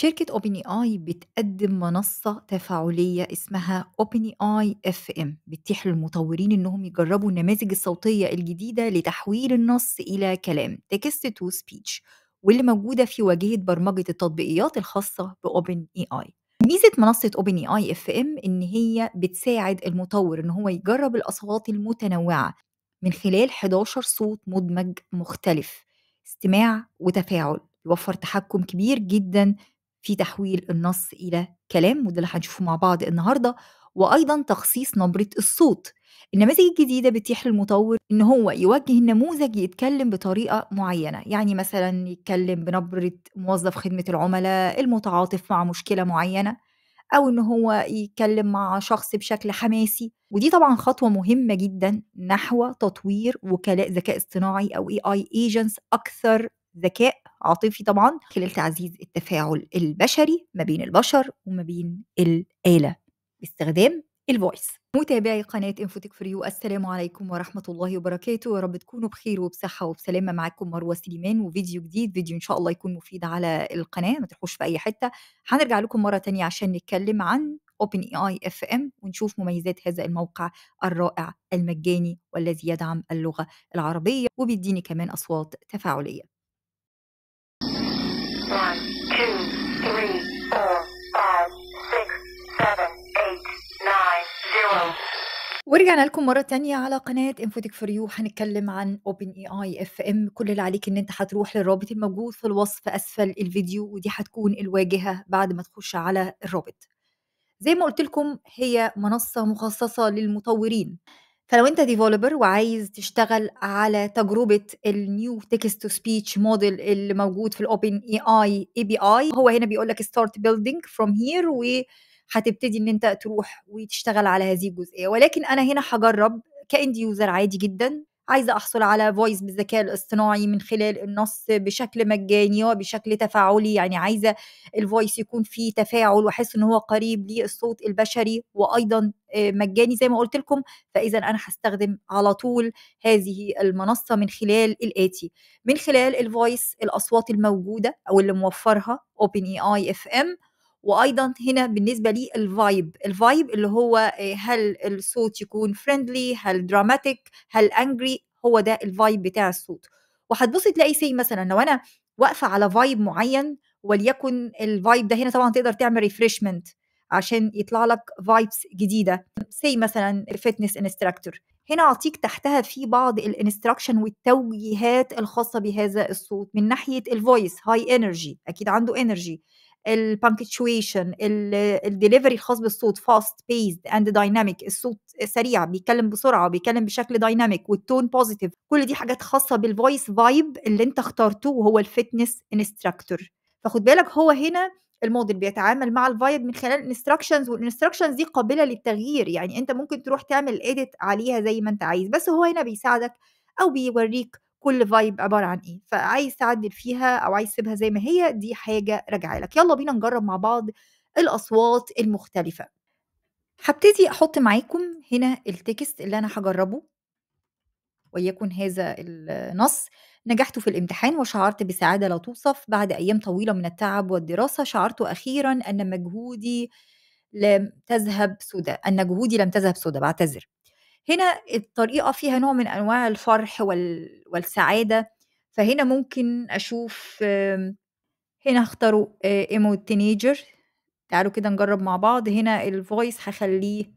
شركة أوبني آي بتقدم منصة تفاعلية اسمها أوبني آي اف ام بتتيح للمطورين إنهم يجربوا النماذج الصوتية الجديدة لتحويل النص إلى كلام تكست تو سبيتش واللي موجودة في واجهة برمجة التطبيقيات الخاصة بأوبن إي آي ميزة منصة أوبن إي آي اف ام إن هي بتساعد المطور إن هو يجرب الأصوات المتنوعة من خلال 11 صوت مدمج مختلف استماع وتفاعل يوفر تحكم كبير جدا في تحويل النص إلى كلام وده اللي هنشوفه مع بعض النهارده وأيضا تخصيص نبرة الصوت النماذج الجديدة بتتيح للمطور إن هو يوجه النموذج يتكلم بطريقة معينة يعني مثلا يتكلم بنبرة موظف خدمة العملاء المتعاطف مع مشكلة معينة أو إن هو يتكلم مع شخص بشكل حماسي ودي طبعا خطوة مهمة جدا نحو تطوير وكلاء ذكاء اصطناعي أو AI agents أكثر ذكاء عاطفي طبعا خلال تعزيز التفاعل البشري ما بين البشر وما بين الآلة باستخدام الفويس متابعي قناة انفوتك فريو السلام عليكم ورحمة الله وبركاته يا رب تكونوا بخير وبصحة وبسلامة معاكم مروة سليمان وفيديو جديد فيديو إن شاء الله يكون مفيد على القناة ما تروحوش في أي حتة هنرجع لكم مرة تانية عشان نتكلم عن اوبن اي اي اف ام ونشوف مميزات هذا الموقع الرائع المجاني والذي يدعم اللغه العربيه وبيديني كمان اصوات تفاعليه ورجعنا لكم مرة تانية على قناة انفوتك فور يو هنتكلم عن اوبن اي اي اف ام كل اللي عليك ان انت هتروح للرابط الموجود في الوصف اسفل الفيديو ودي هتكون الواجهة بعد ما تخش على الرابط زي ما قلت لكم هي منصة مخصصة للمطورين فلو انت ديفلوبر وعايز تشتغل على تجربه النيو تكست تو سبيتش موديل اللي موجود في الاوبن اي اي اي بي اي هو هنا بيقول لك ستارت بيلدينج فروم هير وهتبتدي ان انت تروح وتشتغل على هذه الجزئيه ولكن انا هنا هجرب كاند يوزر عادي جدا عايزه احصل على فويس بالذكاء الاصطناعي من خلال النص بشكل مجاني وبشكل تفاعلي يعني عايزه الفويس يكون فيه تفاعل واحس ان هو قريب للصوت البشري وايضا آه، مجاني زي ما قلت لكم فاذا انا هستخدم على طول هذه المنصه من خلال الاتي من خلال الفويس الاصوات الموجوده او اللي موفرها اوبن اي اي اف ام وايضا هنا بالنسبه لي الفايب الفايب اللي هو آه، هل الصوت يكون فريندلي هل دراماتيك هل انجري هو ده الفايب بتاع الصوت وهتبصي تلاقي سي مثلا لو انا واقفه على فايب معين وليكن الفايب ده هنا طبعا تقدر تعمل ريفرشمنت عشان يطلع لك فايبس جديده سي مثلا الفتنس انستراكتور هنا اعطيك تحتها في بعض الانستراكشن والتوجيهات الخاصه بهذا الصوت من ناحيه الفويس هاي انرجي اكيد عنده انرجي البانكتشويشن الدليفري الخاص بالصوت فاست بيست اند دايناميك الصوت سريع بيتكلم بسرعه بيتكلم بشكل دايناميك والتون بوزيتيف كل دي حاجات خاصه بالفويس فايب اللي انت اخترته وهو الفتنس انستراكتور فخد بالك هو هنا الموديل بيتعامل مع الفايب من خلال الانستراكشنز والانستراكشنز دي قابله للتغيير يعني انت ممكن تروح تعمل اديت عليها زي ما انت عايز بس هو هنا بيساعدك او بيوريك كل فايب عباره عن ايه فعايز تعدل فيها او عايز تسيبها زي ما هي دي حاجه راجعه لك يلا بينا نجرب مع بعض الاصوات المختلفه هبتدي احط معاكم هنا التكست اللي انا هجربه ويكن هذا النص نجحت في الامتحان وشعرت بسعاده لا توصف بعد ايام طويله من التعب والدراسه شعرت اخيرا ان مجهودي لم تذهب سدى ان جهودي لم تذهب سدى بعتذر هنا الطريقة فيها نوع من أنواع الفرح والسعادة فهنا ممكن أشوف هنا هختاروا ايمو تينيجر تعالوا كده نجرب مع بعض هنا الفويس هخليه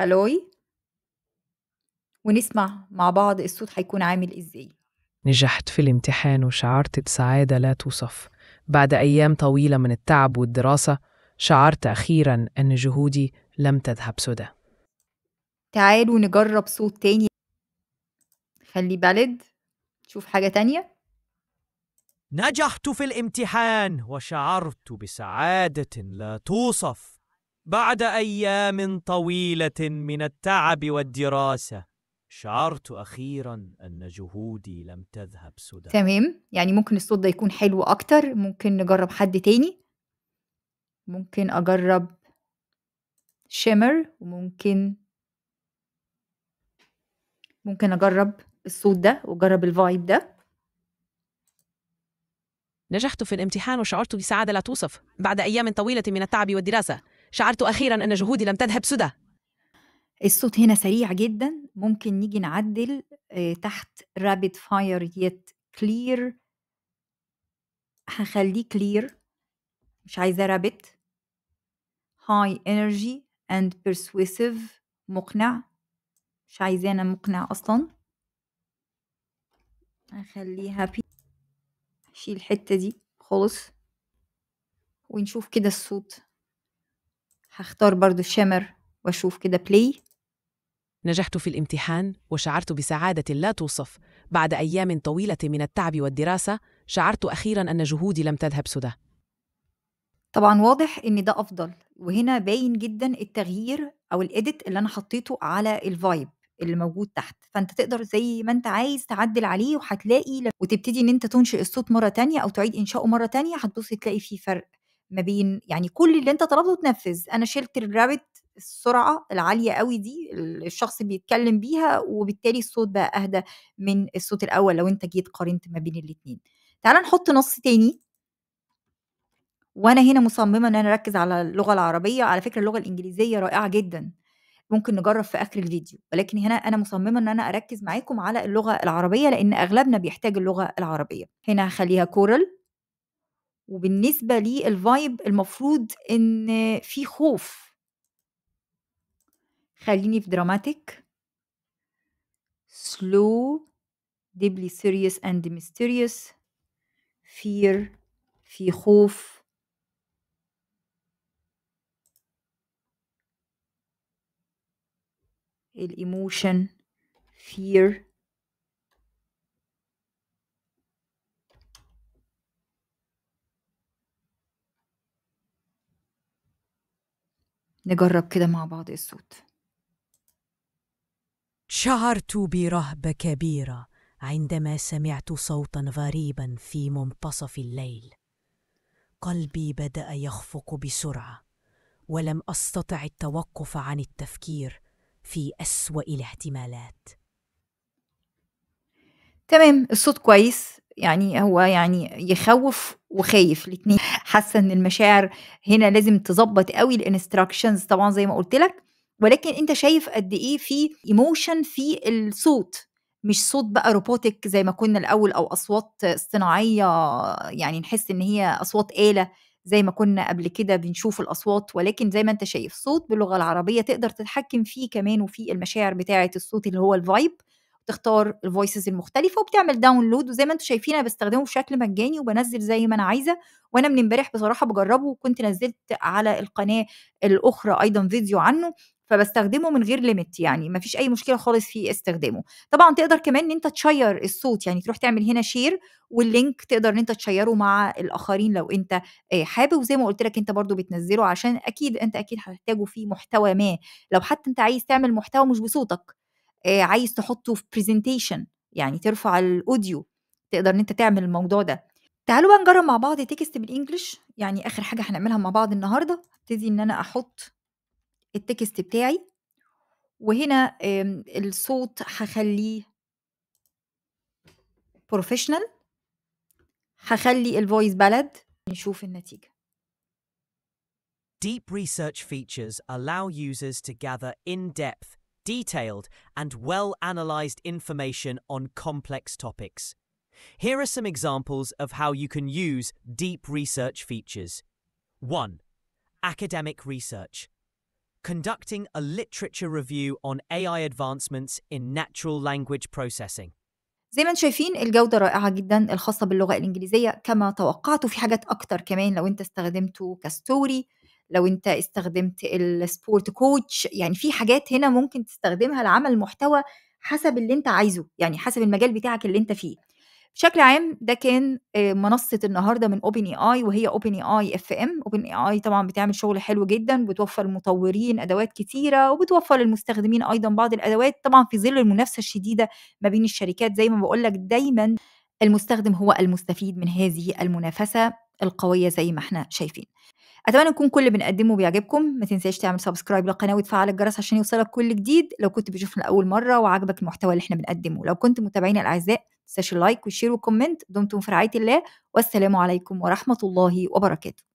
ألوي ونسمع مع بعض الصوت هيكون عامل إزاي نجحت في الامتحان وشعرت بسعادة لا توصف بعد أيام طويلة من التعب والدراسة شعرت أخيرا أن جهودي لم تذهب سدى تعالوا نجرب صوت تاني خلي بلد شوف حاجة تانية نجحت في الامتحان وشعرت بسعادة لا توصف بعد أيام طويلة من التعب والدراسة شعرت أخيرا أن جهودي لم تذهب سدى تمام يعني ممكن الصوت ده يكون حلو أكتر ممكن نجرب حد تاني ممكن أجرب شيمر وممكن ممكن أجرب الصوت ده وأجرب الفايب ده نجحت في الامتحان وشعرت بسعادة لا توصف بعد أيام طويلة من التعب والدراسة شعرت أخيرا أن جهودي لم تذهب سدى الصوت هنا سريع جدا ممكن نيجي نعدل آه، تحت رابيد فاير يت كلير هخليه كلير مش عايزة رابيد هاي انرجي اند persuasive مقنع مش عايزانا مقنع أصلا هخليه هابي شيل الحتة دي خالص ونشوف كده الصوت هختار برضو الشمر واشوف كده بلاي نجحت في الامتحان وشعرت بسعادة لا توصف بعد أيام طويلة من التعب والدراسة شعرت أخيرا أن جهودي لم تذهب سدى طبعا واضح ان ده افضل وهنا باين جدا التغيير او الاديت اللي انا حطيته على الفايب اللي موجود تحت فانت تقدر زي ما انت عايز تعدل عليه وهتلاقي ل... وتبتدي ان انت تنشئ الصوت مره تانية او تعيد انشاؤه مره تانية هتبص تلاقي فيه فرق ما بين يعني كل اللي انت طلبته تنفذ انا شلت الرابت السرعه العاليه قوي دي الشخص بيتكلم بيها وبالتالي الصوت بقى اهدى من الصوت الاول لو انت جيت قارنت ما بين الاثنين تعال نحط نص تاني وانا هنا مصممه ان انا اركز على اللغه العربيه على فكره اللغه الانجليزيه رائعه جدا ممكن نجرب في اخر الفيديو ولكن هنا انا مصممه ان انا اركز معاكم على اللغه العربيه لان اغلبنا بيحتاج اللغه العربيه هنا هخليها كورال وبالنسبه للفايب المفروض ان في خوف خليني في دراماتيك slow deeply serious and mysterious fear في خوف الإيموشن فير نجرب كده مع بعض الصوت شعرت برهبة كبيرة عندما سمعت صوتا غريبا في منتصف الليل قلبي بدأ يخفق بسرعة ولم أستطع التوقف عن التفكير في أسوأ الاحتمالات تمام الصوت كويس يعني هو يعني يخوف وخايف الاثنين حاسه ان المشاعر هنا لازم تظبط قوي الانستراكشنز طبعا زي ما قلت لك ولكن انت شايف قد ايه في ايموشن في الصوت مش صوت بقى روبوتك زي ما كنا الاول او اصوات اصطناعيه يعني نحس ان هي اصوات اله زي ما كنا قبل كده بنشوف الأصوات ولكن زي ما أنت شايف صوت باللغة العربية تقدر تتحكم فيه كمان وفي المشاعر بتاعة الصوت اللي هو الفايب تختار الفويسز المختلفة وبتعمل داونلود وزي ما انتم شايفين انا بستخدمه بشكل مجاني وبنزل زي ما انا عايزة وانا من امبارح بصراحة بجربه وكنت نزلت على القناة الاخرى ايضا فيديو عنه فبستخدمه من غير ليميت يعني ما فيش اي مشكله خالص في استخدامه طبعا تقدر كمان ان انت تشير الصوت يعني تروح تعمل هنا شير واللينك تقدر ان انت تشيره مع الاخرين لو انت آه، حابب وزي ما قلت لك انت برضو بتنزله عشان اكيد انت اكيد هتحتاجه في محتوى ما لو حتى انت عايز تعمل محتوى مش بصوتك آه، عايز تحطه في برزنتيشن يعني ترفع الاوديو تقدر ان انت تعمل الموضوع ده تعالوا بقى نجرب مع بعض تكست بالانجلش يعني اخر حاجه هنعملها مع بعض النهارده هبتدي ان انا احط التكست بتاعي وهنا الصوت هخليه بروفيشنال هخلي الفويس بلد نشوف النتيجة Deep research features allow users to gather in-depth, detailed and well-analyzed information on complex topics. Here are some examples of how you can use deep research features. 1. Academic research. conducting a literature review on AI advancements in natural language processing. زي ما انتم شايفين الجودة رائعة جدا الخاصة باللغة الإنجليزية كما توقعت في حاجات أكتر كمان لو أنت استخدمته كستوري لو أنت استخدمت السبورت كوتش يعني في حاجات هنا ممكن تستخدمها لعمل محتوى حسب اللي أنت عايزه يعني حسب المجال بتاعك اللي أنت فيه بشكل عام ده كان آه، منصه النهارده من اوبن اي اي وهي اوبن اي اي اف ام اوبن اي اي طبعا بتعمل شغل حلو جدا بتوفر المطورين ادوات كتيره وبتوفر للمستخدمين ايضا بعض الادوات طبعا في ظل المنافسه الشديده ما بين الشركات زي ما بقول لك دايما المستخدم هو المستفيد من هذه المنافسه القويه زي ما احنا شايفين اتمنى يكون كل اللي بنقدمه بيعجبكم ما تنساش تعمل سبسكرايب للقناه وتفعل الجرس عشان يوصلك كل جديد لو كنت بتشوفنا لاول مره وعجبك المحتوى اللي احنا بنقدمه لو كنت متابعينا الاعزاء تنساش اللايك والشير والكومنت دمتم في رعايه الله والسلام عليكم ورحمه الله وبركاته